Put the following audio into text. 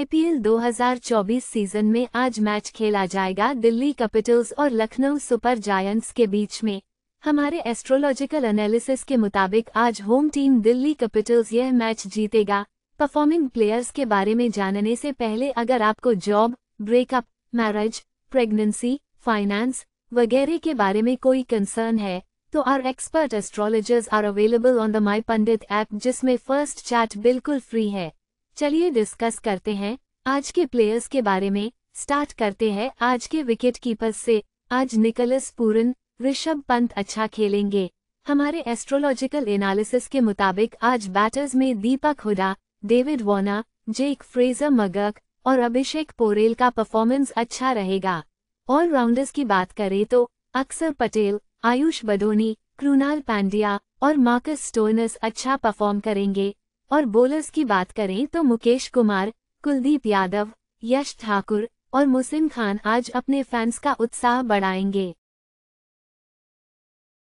IPL 2024 season में आज match खेला जाएगा दिल्ली कैपिटल्स और लखनऊ सुपर जायंट्स के बीच में हमारे एस्ट्रोलॉजिकल एनालिसिस के मुताबिक आज होम टीम दिल्ली कैपिटल्स यह मैच जीतेगा परफॉर्मिंग प्लेयर्स के बारे में जानने से पहले अगर आपको job breakup marriage pregnancy finance वगैरह के बारे में कोई कंसर्न है तो our expert astrologers are available on the My Pandit app जिसमें फर्स्ट चैट बिल्कुल फ्री है चलिए डिस्कस करते हैं आज के प्लेयर्स के बारे में स्टार्ट करते हैं आज के विकेट कीपर्स से आज निकलस पूरन ऋषभ पंत अच्छा खेलेंगे हमारे एस्ट्रोलॉजिकल एनालिसिस के मुताबिक आज बैटर्स में दीपक हुडा डेविड वॉना जेक फ्रेजर मगक और अभिषेक पोरेल का परफॉर्मेंस अच्छा रहेगा ऑलराउंडर्स की बात करें तो अक्सर पटेल आयुष बडोनी कृणाल पांड्या और मार्कस स्टोनस अच्छा परफॉर्म करेंगे और बोलर्स की बात करें तो मुकेश कुमार कुलदीप यादव यश ठाकुर और मुसिम खान आज अपने फैंस का उत्साह बढ़ाएंगे